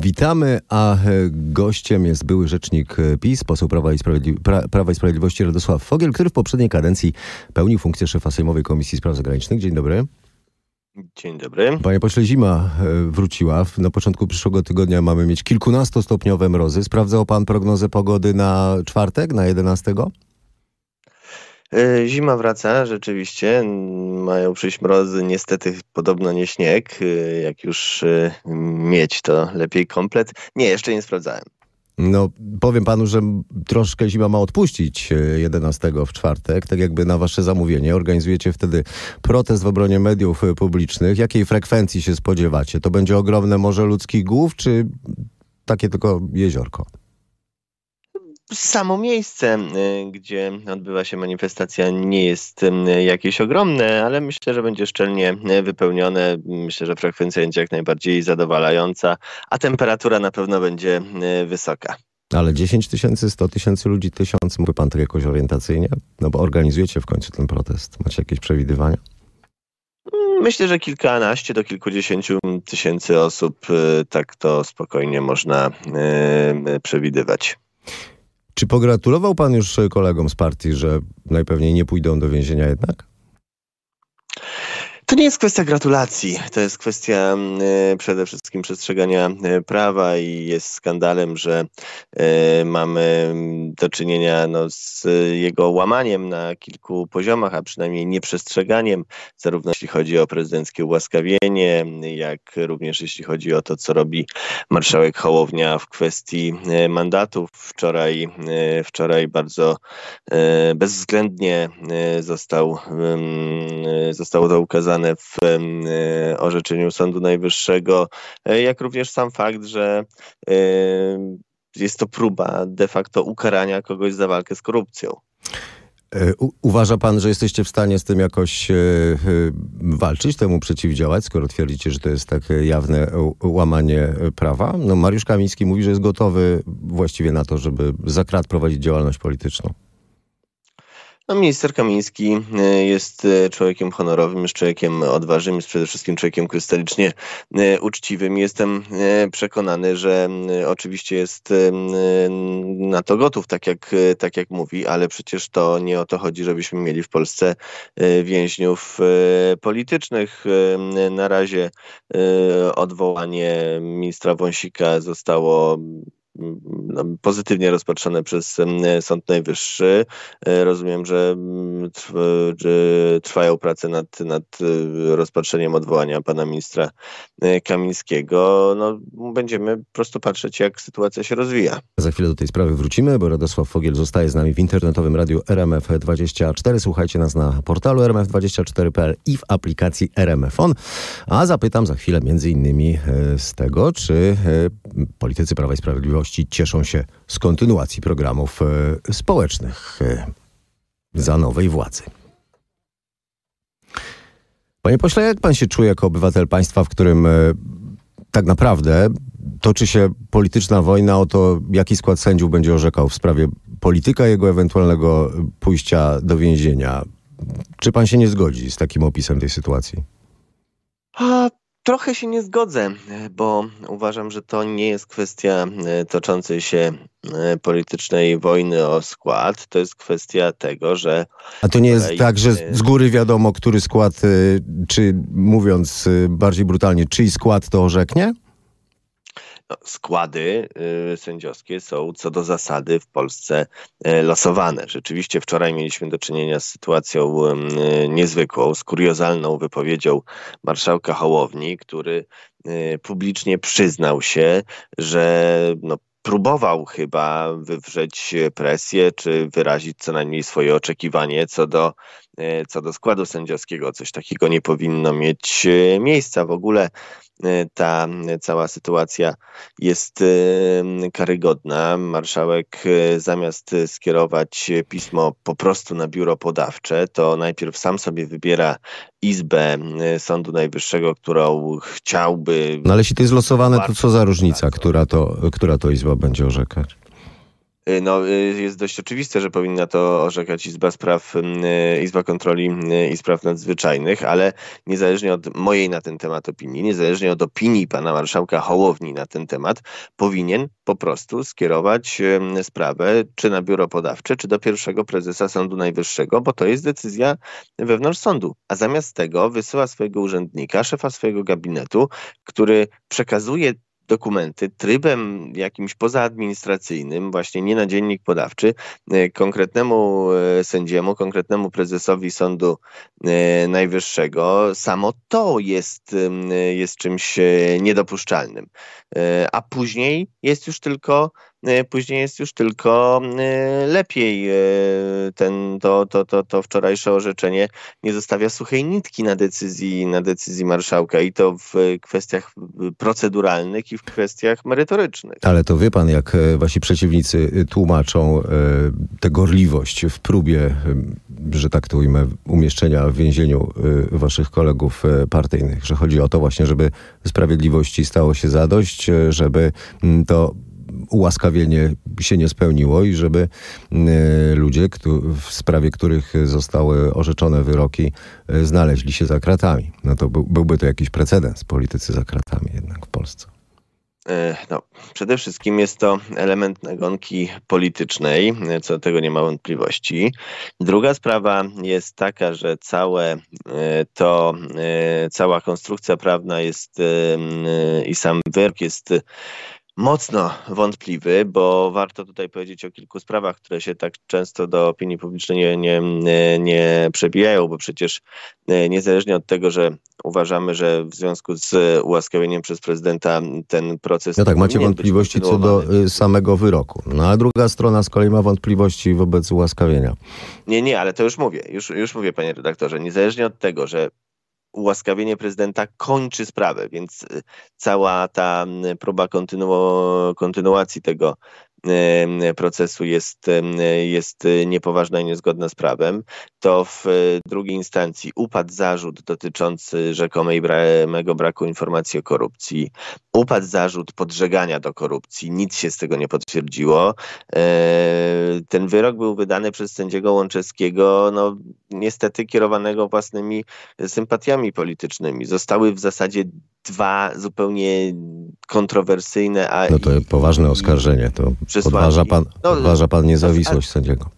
Witamy, a e, gościem jest były rzecznik e, PiS, poseł Prawa i, Sprawiedli pra Prawa i Sprawiedliwości Radosław Fogiel, który w poprzedniej kadencji pełnił funkcję szefa Sejmowej Komisji Spraw Zagranicznych. Dzień dobry. Dzień dobry. Panie pośle, zima e, wróciła. Na początku przyszłego tygodnia mamy mieć kilkunastostopniowe mrozy. Sprawdzał pan prognozę pogody na czwartek, na jedenastego? E, zima wraca, rzeczywiście. Mają przyjść mrozy, niestety podobno nie śnieg. E, jak już e, mieć, to lepiej komplet. Nie, jeszcze nie sprawdzałem. No, powiem panu, że troszkę zima ma odpuścić 11 w czwartek, tak jakby na wasze zamówienie. Organizujecie wtedy protest w obronie mediów publicznych. Jakiej frekwencji się spodziewacie? To będzie ogromne morze ludzkich głów, czy takie tylko jeziorko? Samo miejsce, y, gdzie odbywa się manifestacja, nie jest y, jakieś ogromne, ale myślę, że będzie szczelnie y, wypełnione. Myślę, że frekwencja będzie jak najbardziej zadowalająca, a temperatura na pewno będzie wysoka. Ale 10 tysięcy, 100 tysięcy ludzi, tysiąc, mówi pan to tak jakoś orientacyjnie? No bo organizujecie w końcu ten protest. Macie jakieś przewidywania? Myślę, że kilkanaście do kilkudziesięciu tysięcy osób, tak to spokojnie można przewidywać. Czy pogratulował pan już kolegom z partii, że najpewniej nie pójdą do więzienia jednak? To nie jest kwestia gratulacji, to jest kwestia mm, y, przede wszystkim przestrzegania y, prawa i jest skandalem, że y, mamy mm, do czynienia no, z jego łamaniem na kilku poziomach, a przynajmniej nieprzestrzeganiem, zarówno jeśli chodzi o prezydenckie ułaskawienie, jak również jeśli chodzi o to, co robi marszałek Hołownia w kwestii mandatów. Wczoraj, wczoraj bardzo bezwzględnie został, zostało to ukazane w e, orzeczeniu Sądu Najwyższego, e, jak również sam fakt, że e, jest to próba de facto ukarania kogoś za walkę z korupcją. U uważa pan, że jesteście w stanie z tym jakoś walczyć, temu przeciwdziałać, skoro twierdzicie, że to jest takie jawne łamanie prawa? No, Mariusz Kamiński mówi, że jest gotowy właściwie na to, żeby za krat prowadzić działalność polityczną. No, minister Kamiński e, jest e, człowiekiem honorowym, jest człowiekiem odważnym, jest przede wszystkim człowiekiem krystalicznie e, uczciwym. Jestem przekonany, że oczywiście jest na to gotów, tak jak, tak jak mówi, ale przecież to nie o to chodzi, żebyśmy mieli w Polsce więźniów politycznych. Na razie odwołanie ministra Wąsika zostało no, pozytywnie rozpatrzone przez Sąd Najwyższy. E, rozumiem, że trwają prace nad, nad e, rozpatrzeniem odwołania pana ministra e, Kamińskiego. No, będziemy po prostu patrzeć, jak sytuacja się rozwija. Za chwilę do tej sprawy wrócimy, bo Radosław Fogiel zostaje z nami w internetowym radiu RMF24. Słuchajcie nas na portalu rmf24.pl i w aplikacji RMFON. A zapytam za chwilę między innymi z tego, czy politycy Prawa i Sprawiedliwości gości cieszą się z kontynuacji programów e, społecznych e, za nowej władzy. Panie pośle, jak pan się czuje jako obywatel państwa, w którym e, tak naprawdę toczy się polityczna wojna o to, jaki skład sędziów będzie orzekał w sprawie polityka jego ewentualnego pójścia do więzienia? Czy pan się nie zgodzi z takim opisem tej sytuacji? A, Trochę się nie zgodzę, bo uważam, że to nie jest kwestia e, toczącej się e, politycznej wojny o skład. To jest kwestia tego, że. A to nie jest tak, że z góry wiadomo, który skład, e, czy mówiąc bardziej brutalnie, czyj skład to orzeknie? no, składy y, sędziowskie są co do zasady w Polsce y, losowane. Rzeczywiście wczoraj mieliśmy do czynienia z sytuacją niezwykłą, z kuriozalną wypowiedzią marszałka Hołowni, który y, publicznie przyznał się, że no, próbował chyba wywrzeć presję, czy wyrazić co najmniej swoje oczekiwanie co do, co do składu sędziowskiego. Coś takiego nie powinno mieć miejsca. W ogóle Y, ta y, cała sytuacja jest y, karygodna. Marszałek zamiast skierować pismo po prostu na biuro podawcze, to najpierw sam sobie wybiera izbę Sądu Najwyższego, którą chciałby. No ale jeśli to jest losowane, to co za różnica, która to, która to izba będzie orzekać? Y, no, y, jest dość oczywiste, że powinna to orzekać Izba Spraw, y, Izba Kontroli i Spraw Nadzwyczajnych, ale niezależnie od mojej na ten temat opinii, niezależnie od opinii pana marszałka Hołowni na ten temat, powinien po prostu skierować sprawę czy na biuro podawcze, czy do pierwszego prezesa Sądu Najwyższego, bo to jest decyzja wewnątrz sądu. A zamiast tego wysyła swojego urzędnika, szefa swojego gabinetu, który przekazuje dokumenty trybem jakimś pozaadministracyjnym, właśnie nie na dziennik podawczy, e, konkretnemu e, sędziemu, konkretnemu prezesowi Sądu e, Najwyższego. Samo to jest, jest czymś niedopuszczalnym. A później jest już tylko Y, później jest już tylko y, lepiej. Y, ten, to, to, to, to wczorajsze orzeczenie nie zostawia suchej nitki na decyzji, na decyzji marszałka i to w kwestiach proceduralnych i w kwestiach merytorycznych. Ale to wie pan, jak wasi przeciwnicy tłumaczą tę gorliwość w próbie, że tak to ujmę, umieszczenia w więzieniu waszych kolegów partyjnych, że chodzi o to właśnie, żeby sprawiedliwości stało się zadość, żeby mm, to ułaskawienie się nie spełniło i żeby mm, e, ludzie, w sprawie których zostały orzeczone wyroki, e, znaleźli się za kratami. No to byłby to jakiś precedens, politycy za kratami jednak w Polsce. E, no, przede wszystkim jest to element nagonki politycznej, co do tego nie ma wątpliwości. Druga sprawa jest taka, że całe to, cała konstrukcja prawna jest i sam wyrok jest mocno wątpliwy, bo warto tutaj powiedzieć o kilku sprawach, które się tak często do opinii publicznej nie, nie, nie przebijają, bo przecież e, niezależnie od tego, że uważamy, że w związku z ułaskawieniem przez prezydenta ten proces... No tak, macie wątpliwości co do e, samego wyroku. No a druga strona z kolei ma wątpliwości wobec ułaskawienia. Nie, nie, ale to już mówię, już, już mówię panie redaktorze, niezależnie od tego, że ułaskawienie prezydenta kończy sprawę, więc y, cała ta próba kontynu kontynuacji tego E, procesu jest, e, jest niepoważna i niezgodna z prawem, to w drugiej instancji upadł zarzut dotyczący rzekomego braku informacji o korupcji, upadł zarzut podżegania do korupcji, nic się z tego nie potwierdziło. E, ten wyrok był wydany przez sędziego Łączewskiego, no niestety kierowanego własnymi sympatiami politycznymi. Zostały w zasadzie dwa zupełnie kontrowersyjne. A no to poważne oskarżenie, to podważa pan, no, podważa pan niezawisłość sędziego.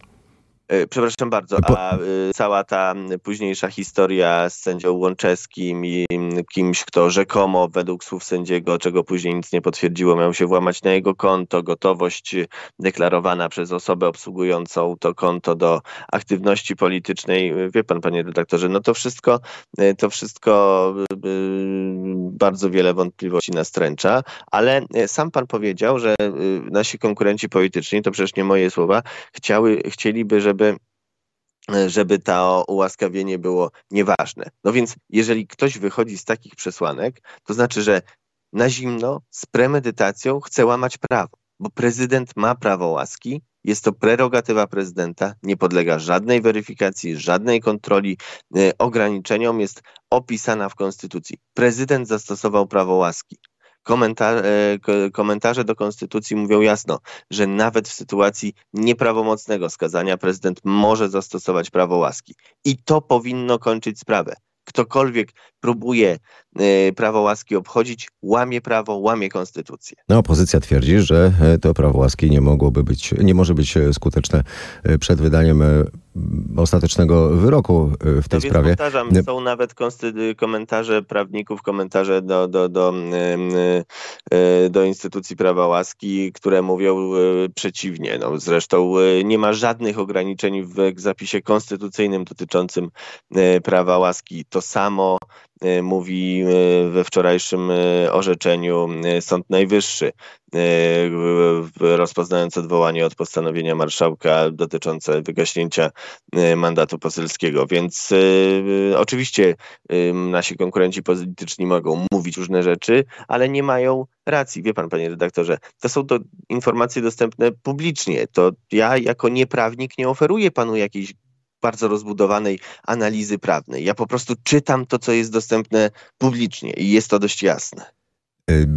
E, przepraszam bardzo, a y, cała ta późniejsza historia z sędzią Łączeskim i kimś, kto rzekomo według słów sędziego, czego później nic nie potwierdziło, miał się włamać na jego konto, gotowość y, deklarowana przez osobę obsługującą to konto do aktywności politycznej. Y, wie pan, panie redaktorze, no to wszystko, to wszystko bardzo wiele wątpliwości nastręcza, ale sam pan powiedział, że nasi konkurenci polityczni, to przecież nie moje słowa, chciały, chcieliby, żeby żeby e, żeby to ułaskawienie było nieważne. No więc jeżeli ktoś wychodzi z takich przesłanek, to znaczy, że na zimno z premedytacją chce łamać prawo, bo prezydent ma prawo łaski, jest to prerogatywa prezydenta, nie podlega żadnej weryfikacji, żadnej kontroli, e, ograniczeniom, jest opisana w konstytucji. Prezydent zastosował prawo łaski. E, komentarze do konstytucji mówią jasno, że nawet w sytuacji nieprawomocnego skazania prezydent może zastosować prawo łaski. I to powinno kończyć sprawę ktokolwiek próbuje e, prawo łaski obchodzić, łamie prawo, łamie konstytucję. No, opozycja twierdzi, że e, to prawo łaski nie mogłoby być, nie może być skuteczne przed wydaniem ostatecznego wyroku y, w tej no sprawie. Powtarzam, y, są nawet komentarze prawników, komentarze do, do, do, y, do instytucji prawa łaski, które mówią przeciwnie. No, zresztą nie ma żadnych ograniczeń w zapisie konstytucyjnym dotyczącym prawa łaski. To samo Y, mówi y, we wczorajszym y, orzeczeniu Sąd Najwyższy, rozpoznając odwołanie od postanowienia marszałka dotyczące wygaśnięcia mandatu poselskiego. Więc oczywiście nasi konkurenci polityczni mogą mówić różne rzeczy, ale nie mają racji. Wie pan, panie redaktorze, to są to informacje dostępne publicznie. To ja jako nieprawnik nie oferuję panu jakiejś bardzo rozbudowanej analizy prawnej. Ja po prostu czytam to, co jest dostępne publicznie i jest to dość jasne. Y,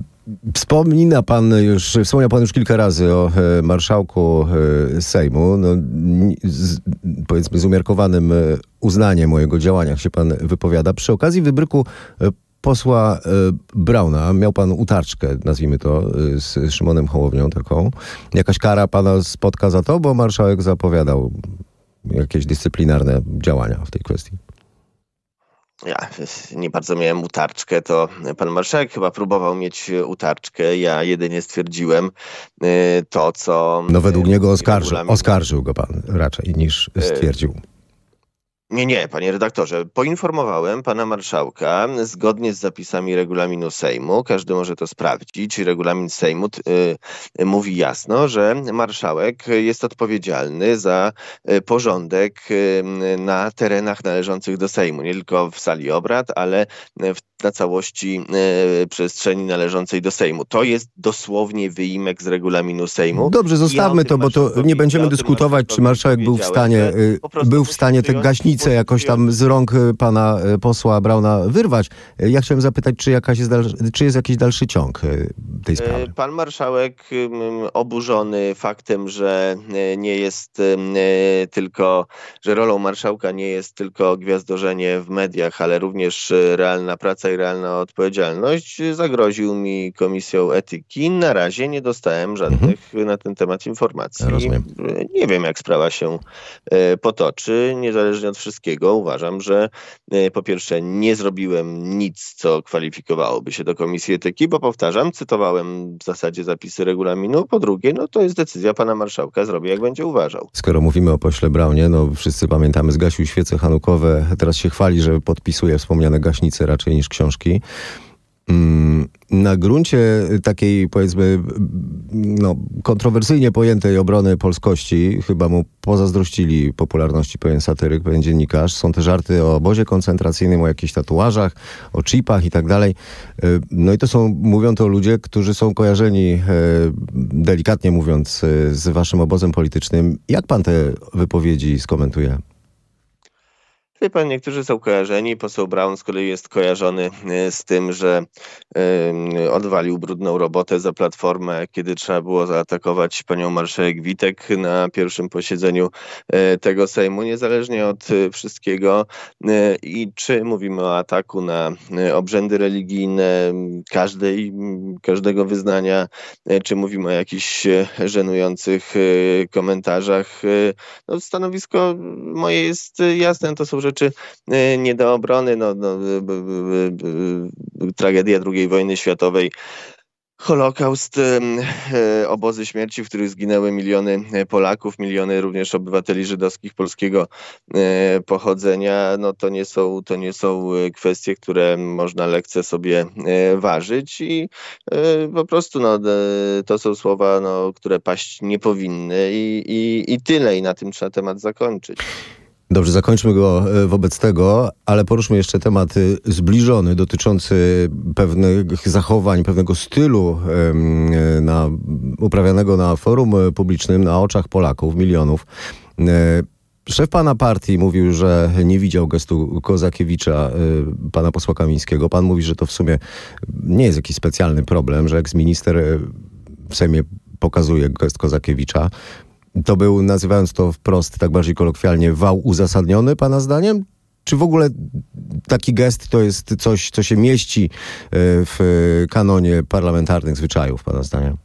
wspomina pan już, wspomniał pan już kilka razy o e, marszałku e, Sejmu. No, z, powiedzmy z umiarkowanym e, uznaniem mojego działania się pan wypowiada. Przy okazji wybryku posła Brauna, miał pan utarczkę, nazwijmy to, z Szymonem Hołownią taką. Jakaś kara pana spotka za to, bo marszałek zapowiadał jakieś dyscyplinarne działania w tej kwestii? Ja nie bardzo miałem utarczkę, to pan marszałek chyba próbował mieć utarczkę. Ja jedynie stwierdziłem y, to, co. No według y, niego oskarżył, oskarżył go pan raczej niż y, stwierdził. Nie, nie, panie redaktorze. Poinformowałem pana marszałka zgodnie z zapisami regulaminu Sejmu. Każdy może to sprawdzić. Regulamin Sejmu y, mówi jasno, że marszałek jest odpowiedzialny za y, porządek y, na terenach należących do Sejmu. Nie tylko w sali obrad, ale y, w dla całości e, przestrzeni należącej do Sejmu. To jest dosłownie wyimek z regulaminu Sejmu. Dobrze, zostawmy ja to, bo to nie będziemy ja dyskutować, czy marszałek był w stanie, y, był w stanie te gaśnice jakoś tam z rąk y, pana y, posła Brauna wyrwać. Ja chciałem zapytać, czy, jakaś jest, dalszy, czy jest jakiś dalszy ciąg tej e, sprawy? Pan marszałek oburzony faktem, że nie jest tylko, że rolą marszałka nie jest tylko gwiazdorzenie w mediach, ale również realna praca tutaj realna odpowiedzialność, zagroził mi komisją etyki. Na razie nie dostałem mhm. żadnych mhm. na ten temat informacji. Rozumiem. Nie wiem, jak sprawa się e, potoczy. Niezależnie od wszystkiego uważam, że e, po pierwsze nie zrobiłem nic, co kwalifikowałoby się do komisji etyki, bo powtarzam, cytowałem w zasadzie zapisy regulaminu. Po drugie, no to jest decyzja pana marszałka, zrobię jak będzie uważał. Skoro mówimy o pośle Braunie, no wszyscy pamiętamy, zgasił świece hanukowe, teraz się chwali, że podpisuje wspomniane gaśnice raczej niż książki książki. Mm, na gruncie takiej, powiedzmy, no, kontrowersyjnie pojętej obrony polskości, chyba mu pozazdrościli popularności pewien satyryk, pewien dziennikarz. Są te żarty o obozie koncentracyjnym, o jakichś tatuażach, o chipach i tak dalej. E, no i to są, mówią to ludzie, którzy są kojarzeni, e, delikatnie mówiąc, e, z waszym obozem politycznym. Jak pan te wypowiedzi skomentuje? Wie pan, niektórzy są kojarzeni. Poseł Brown z kolei jest kojarzony y, z tym, że y, odwalił brudną robotę za platformę, kiedy trzeba było zaatakować panią marszałek Witek na pierwszym posiedzeniu y, tego Sejmu, niezależnie od wszystkiego. I czy mówimy o ataku na obrzędy religijne każdej, każdego wyznania, czy mówimy o jakichś żenujących komentarzach. No, stanowisko moje jest jasne, to są rzeczy, rzeczy e, nie do obrony. No, no, e, tragedia II wojny światowej Holokaust, e, obozy śmierci, w których zginęły miliony Polaków, miliony również obywateli żydowskich polskiego pochodzenia, no to nie są, to nie są kwestie, które można lekce sobie ważyć i po prostu no, to są słowa, no, które paść nie powinny i, i, i tyle i na tym trzeba temat zakończyć. Dobrze, zakończmy go e, wobec tego, ale poruszmy jeszcze temat e, zbliżony dotyczący pewnych zachowań, pewnego stylu e, na, uprawianego na forum publicznym, na oczach Polaków, milionów. Szef pana partii mówił, że nie widział gestu Kozakiewicza, pana posła Kamińskiego. Pan mówi, że to w sumie nie jest jakiś specjalny problem, że eks-minister w Sejmie pokazuje gest Kozakiewicza. To był, nazywając to wprost, tak bardziej kolokwialnie, wał uzasadniony pana zdaniem? Czy w ogóle taki gest to jest coś, co się mieści e, w kanonie parlamentarnych zwyczajów, pana zdaniem?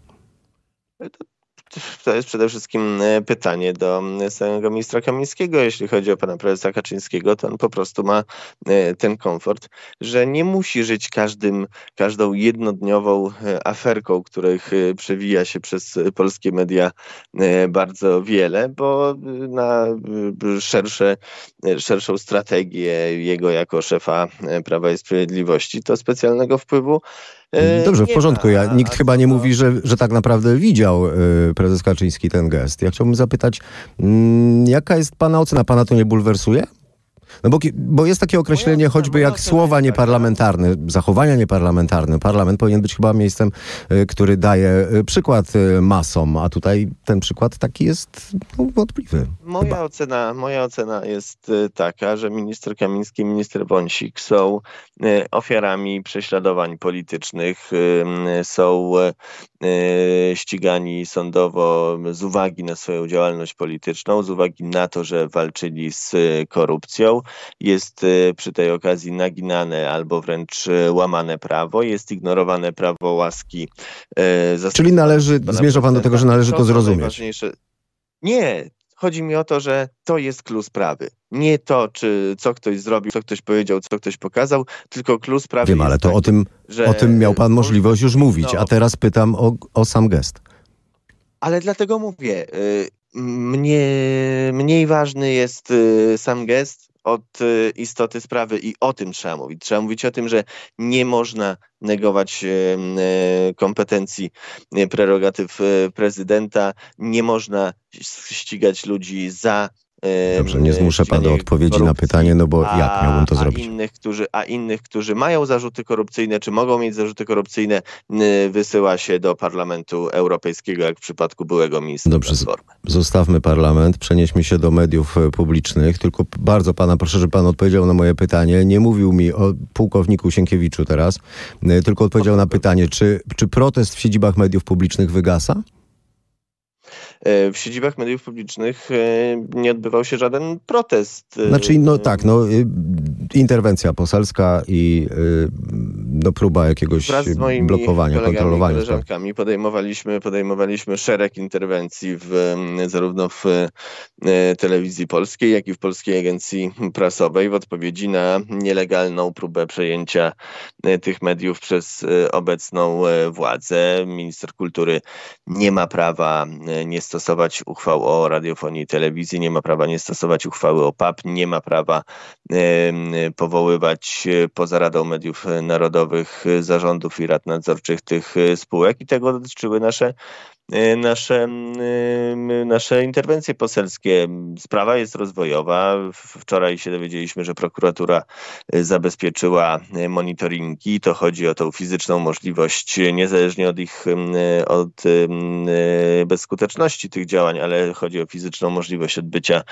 to jest przede wszystkim e, pytanie do e, samego ministra Kamińskiego. Jeśli chodzi o pana prezesa Kaczyńskiego, to on po prostu ma e, ten komfort, że nie musi żyć każdym, każdą jednodniową aferką, których przewija się przez polskie media bardzo wiele, bo na szersze, szerszą strategię jego jako szefa Prawa i Sprawiedliwości to specjalnego wpływu E, mhm, dobrze, w porządku. Ja, nikt chyba nie mówi, że, że tak naprawdę widział e, prezes Kaczyński ten gest. Ja chciałbym zapytać, mm, jaka jest Pana ocena? Pana to nie bulwersuje? No bo, bo jest takie określenie choćby jak słowa nieparlamentarne, tak. zachowania nieparlamentarne. Parlament powinien być chyba miejscem, e, który daje e, przykład e, masom, a tutaj ten przykład taki jest no, wątpliwy. Moja ocena, moja ocena jest taka, że minister Kamiński i minister Wąsik są ofiarami prześladowań politycznych, są ścigani sądowo z uwagi na swoją działalność polityczną, z uwagi na to, że walczyli z korupcją jest e, przy tej okazji naginane albo wręcz e, łamane prawo, jest ignorowane prawo łaski. E, Czyli należy, zmierza pan do tego, że należy to, to zrozumieć. Nie, Chodzi mi o to, że to jest klucz sprawy. Nie to, czy co ktoś zrobił, co ktoś powiedział, co ktoś pokazał, tylko klucz sprawy. Wiem, ale to taki, o, tym, o tym miał pan możliwość już mówić, no, a teraz pytam o, o sam gest. Ale dlatego mówię, mnie, mniej ważny jest sam gest, od y, istoty sprawy i o tym trzeba mówić. Trzeba mówić o tym, że nie można negować y, y, kompetencji, prerogatyw prezydenta, nie można ścigać ludzi za Dobrze, nie e, zmuszę pana do odpowiedzi na pytanie, no bo a, jak miałbym to zrobić? A innych, którzy, a innych, którzy mają zarzuty korupcyjne, czy mogą mieć zarzuty korupcyjne, wysyła się do Parlamentu Europejskiego, jak w przypadku byłego ministra Dobrze, Platformy. zostawmy parlament, przenieśmy się do mediów e, publicznych, tylko bardzo pana proszę, żeby pan odpowiedział na moje pytanie. Nie mówił mi o pułkowniku Sienkiewiczu teraz, e, tylko odpowiedział na pytanie, czy, czy protest w siedzibach mediów publicznych wygasa? E, w siedzibach mediów publicznych e, nie odbywał się żaden protest. E, znaczy, no tak, no y, interwencja poselska i y, no, próba jakiegoś Wraz z moimi blokowania, kontrolowania. Tak. koleżankami tak. podejmowaliśmy, podejmowaliśmy szereg interwencji w, zarówno w telewizji polskiej, jak i w Polskiej Agencji Prasowej w odpowiedzi na nielegalną próbę przejęcia tych mediów przez obecną władzę. Minister kultury nie ma prawa nie stosować stosować uchwał o radiofonii i telewizji, nie ma prawa nie stosować uchwały o PAP, nie ma prawa powoływać e, poza Radą Mediów Narodowych e, zarządów i rad nadzorczych tych e, spółek i tego dotyczyły nasze Y, nasze, y, nasze interwencje poselskie. Sprawa jest rozwojowa. Wczoraj się dowiedzieliśmy, że prokuratura y, zabezpieczyła monitoringi. To chodzi o tą fizyczną możliwość, niezależnie od ich od bezskuteczności tych działań, ale chodzi o fizyczną możliwość odbycia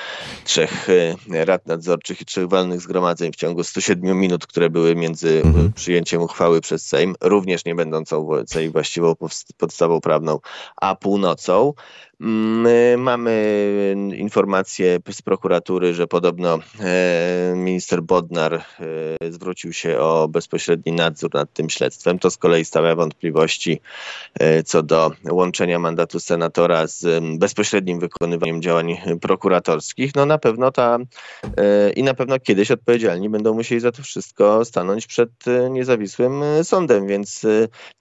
trzech rad nadzorczych i trzech walnych zgromadzeń w ciągu 107 minut, które były między mhm. przyjęciem uchwały przez Sejm, również nie będącą właściwą podstawą prawną, a północą, Mamy informacje z prokuratury, że podobno e, minister Bodnar e, zwrócił się o bezpośredni nadzór nad tym śledztwem. To z kolei stawia wątpliwości e, co do łączenia mandatu senatora z bezpośrednim wykonywaniem działań prokuratorskich. No na pewno ta i na pewno kiedyś odpowiedzialni będą musieli za to wszystko stanąć przed niezawisłym sądem, więc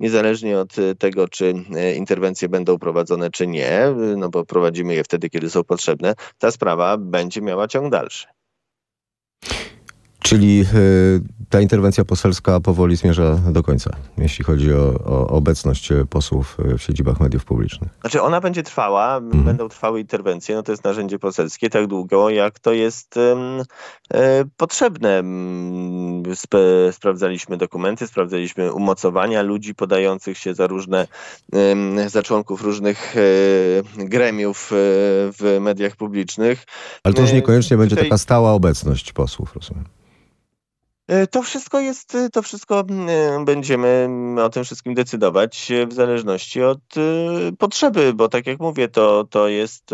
niezależnie od tego, czy interwencje będą prowadzone, czy nie, no bo prowadzimy je wtedy, kiedy są potrzebne, ta sprawa będzie miała ciąg dalszy. Czyli e, ta interwencja poselska powoli zmierza do końca, jeśli chodzi o, o obecność e, posłów e, w siedzibach mediów publicznych. Znaczy ona będzie trwała, mhm. będą trwały interwencje, no to jest narzędzie poselskie tak długo, jak to jest potrzebne. Sp sprawdzaliśmy dokumenty, sprawdzaliśmy umocowania ludzi podających się za różne, um, za członków różnych gremiów w mediach publicznych. Ale to już niekoniecznie będzie Tutaj... taka stała obecność posłów, rozumiem. E, to wszystko jest, e, to wszystko mm, e, będziemy mm, o tym wszystkim decydować w zależności od potrzeby, bo tak jak mówię, to, to jest,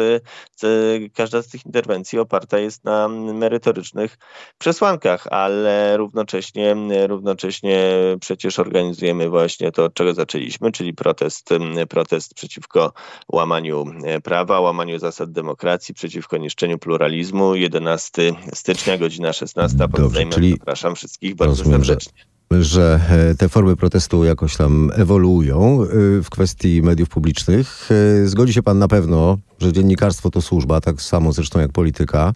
każda z tych interwencji oparta jest na mm, merytorycznych przesłankach, ale równocześnie, równocześnie przecież organizujemy właśnie to, od czego zaczęliśmy, czyli protest, protest przeciwko łamaniu prawa, łamaniu zasad demokracji, przeciwko niszczeniu pluralizmu. 11 stycznia, godzina 16, poddajmy, czyli wszystkich bardzo Rozumiem, serdecznie. Że e, te formy protestu jakoś tam ewoluują e, w kwestii mediów publicznych. E, zgodzi się pan na pewno, że dziennikarstwo to służba, tak samo zresztą jak polityka.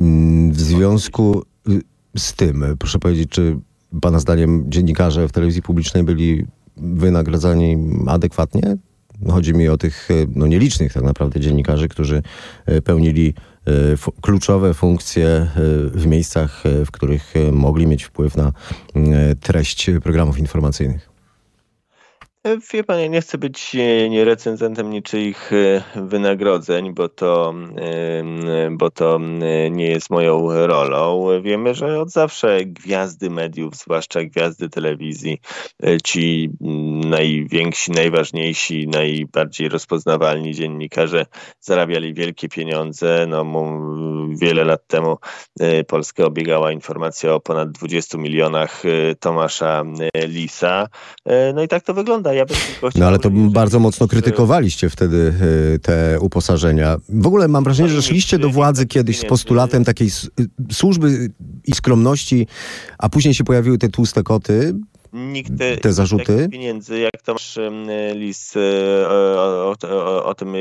Mm, w związku z tym, proszę powiedzieć, czy pana zdaniem dziennikarze w telewizji publicznej byli wynagradzani adekwatnie? Chodzi mi o tych no, nielicznych tak naprawdę dziennikarzy, którzy pełnili Y, kluczowe funkcje y, w miejscach, y, w których mogli mieć wpływ na treść programów informacyjnych. Wie pan, ja nie chcę być e, nie recenzentem niczyich e, wynagrodzeń, bo to, bo to nie jest moją rolą. Wiemy, że od zawsze gwiazdy mediów, zwłaszcza gwiazdy telewizji, e, ci najwięksi, najważniejsi, najbardziej rozpoznawalni dziennikarze zarabiali wielkie pieniądze. No, wiele lat temu Polskę obiegała informacja o ponad 20 milionach Tomasza Lisa. No i tak to wygląda ja bym tylko No ale to powiedzieć, bardzo mocno krytykowaliście wtedy y, te uposażenia. W ogóle mam wrażenie, że szliście do władzy kiedyś z postulatem takiej y, służby i skromności, a później się pojawiły te tłuste koty nikt te zarzuty pieniędzy, jak to masz list e, o, o, o, tym e,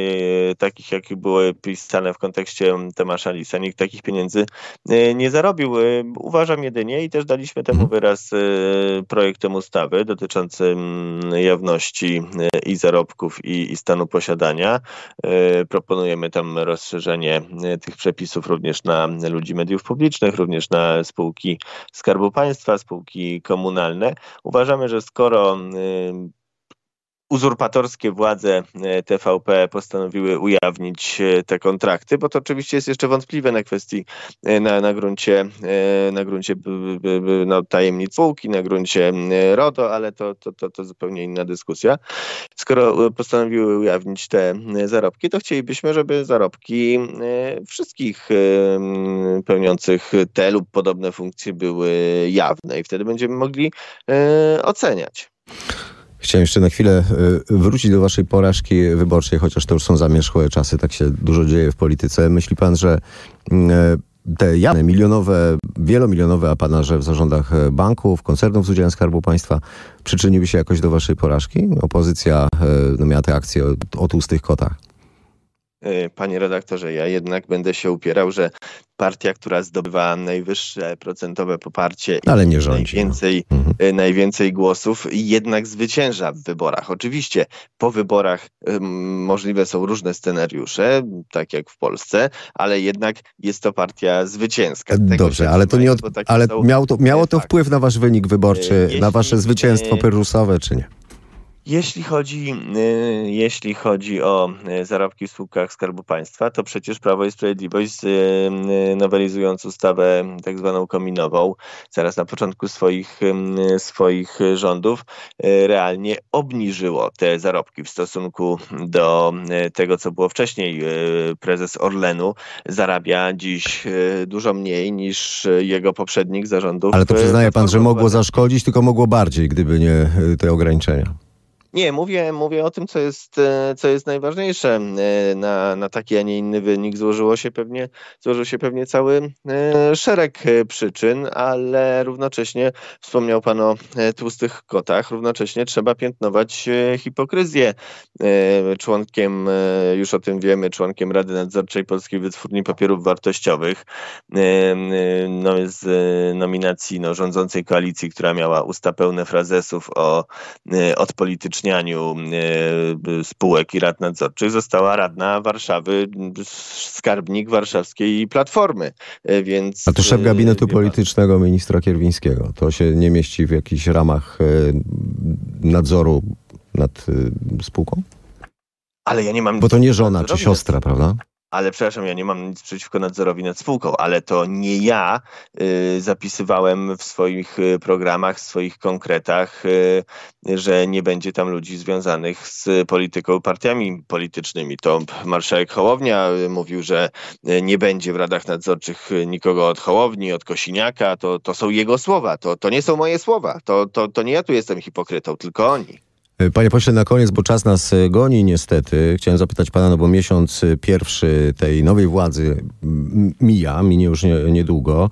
takich, jakie były pisane w kontekście Tomasza Lisa, nikt takich pieniędzy e, nie zarobił. Uważam jedynie i też daliśmy temu mhm. wyraz projektem ustawy dotyczącym jawności i zarobków i, i stanu posiadania. Proponujemy tam rozszerzenie tych przepisów również na ludzi mediów publicznych, również na spółki Skarbu Państwa, spółki komunalne. Uważamy, że skoro uzurpatorskie władze e, TVP postanowiły ujawnić e, te kontrakty, bo to oczywiście jest jeszcze wątpliwe na kwestii, e, na, na gruncie, na gruncie no, tajemnic spółki, na gruncie RODO, ale to, to, to, to zupełnie inna dyskusja. Skoro postanowiły ujawnić te zarobki, to chcielibyśmy, żeby zarobki wszystkich pełniących te lub podobne funkcje były jawne i wtedy będziemy mogli oceniać. Chciałem jeszcze na chwilę e, wrócić do waszej porażki wyborczej, chociaż to już są zamierzchłe czasy, tak się dużo dzieje w polityce. Myśli pan, że mm, e, te jamy milionowe, wielomilionowe apanarze w zarządach e, banków, koncernów z udziałem Skarbu Państwa przyczyniły się jakoś do waszej porażki? Opozycja no, miała te akcje o, o tłustych kotach. E, panie redaktorze, ja jednak będę się upierał, że partia, która zdobywa najwyższe procentowe poparcie Ale nie rządzi, no. najwięcej, no. najwięcej głosów, jednak zwycięża w wyborach. Oczywiście po wyborach możliwe są różne scenariusze, tak jak w Polsce, ale jednak jest to partia zwycięska. E, tego Dobrze, ale to nie od... ale miało to, miało to wpływ tak. na wasz wynik wyborczy, Jeśli na wasze zwycięstwo nie... pyrrusowe, czy nie? Jeśli chodzi, y, jeśli chodzi o y, zarobki w spółkach Skarbu Państwa, to przecież Prawo i Sprawiedliwość y, nowelizując ustawę tak zwaną kominową, zaraz na początku swoich, swoich rządów, realnie obniżyło te zarobki w stosunku do tego, co było wcześniej. Prezes Orlenu zarabia dziś dużo mniej niż jego poprzednik zarządów. Ale to przyznaje pan, że mogło zaszkodzić, tylko mogło bardziej, gdyby nie te ograniczenia. Nie, mówię, mówię o tym, co jest, e, co jest najważniejsze. E, na, na taki, a nie inny wynik złożyło się pewnie, złożył się pewnie cały e, szereg przyczyn, ale równocześnie wspomniał Pan o tłustych kotach, równocześnie trzeba piętnować hipokryzję. Członkiem, już o tym wiemy, członkiem Rady Nadzorczej Polskiej Wytwórni Papierów Wartościowych no, z nominacji no, rządzącej koalicji, która miała usta pełne frazesów o odpolitycznym upolitycznianiu e, spółek i rad nadzorczych została radna Warszawy, skarbnik warszawskiej Platformy, e, więc... A to szef e, gabinetu politycznego ministra Kierwińskiego. To się nie mieści w jakichś ramach nadzoru nad spółką? Ale ja nie mam... Bo to nie żona czy siostra, prawda? ale przepraszam, ja nie mam nic przeciwko nadzorowi nad spółką, ale to nie ja y, zapisywałem w swoich y, programach, w swoich konkretach, y, że nie będzie tam ludzi związanych z polityką, partiami politycznymi. To marszałek Hołownia mówił, że nie będzie w radach nadzorczych nikogo od Hołowni, od Kosiniaka. To, to są jego słowa, to, to nie są moje słowa. To, to, to nie ja tu jestem hipokrytą, tylko oni. E, panie pośle, na koniec, bo czas nas e, goni niestety. Chciałem zapytać pana, no bo miesiąc e, pierwszy tej nowej władzy mija, minie już nie, niedługo.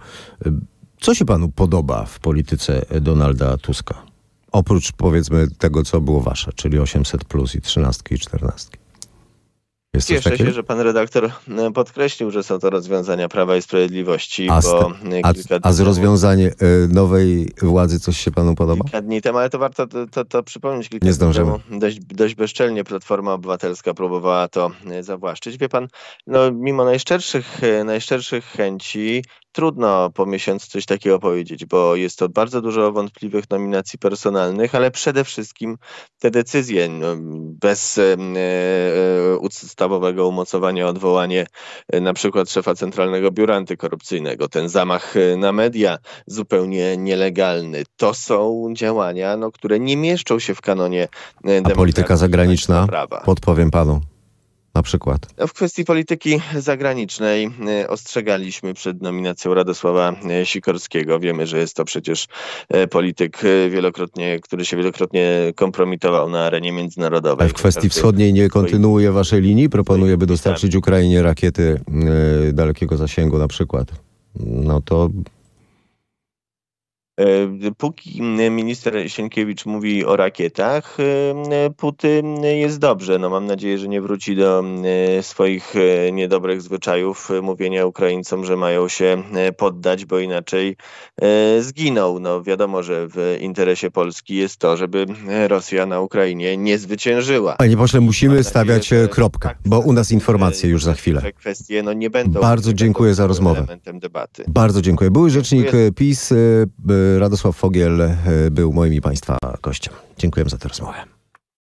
Co się panu podoba w polityce Donalda Tuska? Oprócz powiedzmy tego, co było wasze, czyli 800 plus i 13 i 14. Jest Cieszę się, że pan redaktor e, podkreślił, że są to rozwiązania Prawa i sprawiedliwości, A, bo a, a z rozwiązanie e, nowej władzy coś się panu podoba? Kilka dni temu, ale to warto to, to, to przypomnieć. Kilka Nie zdążymy. Temu dość, dość bezczelnie Platforma Obywatelska próbowała to e, zawłaszczyć. Wie pan, no, mimo najszczerszych, najszczerszych chęci trudno po miesiącu coś takiego powiedzieć, bo jest to bardzo dużo wątpliwych nominacji personalnych, ale przede wszystkim te decyzje no, bez e, e, ustawowego umocowania odwołanie e, na przykład szefa Centralnego Biura Antykorupcyjnego, ten zamach na media zupełnie nielegalny. To są działania, no, które nie mieszczą się w kanonie A polityka zagraniczna, prawa. podpowiem panu, na przykład? W kwestii polityki zagranicznej y, ostrzegaliśmy przed nominacją Radosława y, Sikorskiego. Wiemy, że jest to przecież y, polityk wielokrotnie, który się wielokrotnie kompromitował na arenie międzynarodowej. A w kwestii wschodniej nie kontynuuje waszej linii? Proponuje, by dostarczyć Ukrainie rakiety dalekiego zasięgu na przykład. No to E, póki e, minister Sienkiewicz mówi o rakietach, e, Putin jest dobrze. No mam nadzieję, że nie wróci do swoich niedobrych zwyczajów mówienia Ukraińcom, że mają się poddać, bo inaczej zginą. No wiadomo, że w interesie Polski jest to, żeby Rosja na Ukrainie nie zwyciężyła. Panie pośle, musimy nadzieję, stawiać kropkę, tak, bo u nas informacje już za chwilę. kwestie no, nie będą. Bardzo dziękuję za rozmowę. Debaty. Bardzo dziękuję. Były rzecznik PiS. PiS. By Radosław Fogiel e, był moim i Państwa gościem. Dziękuję za tę rozmowę.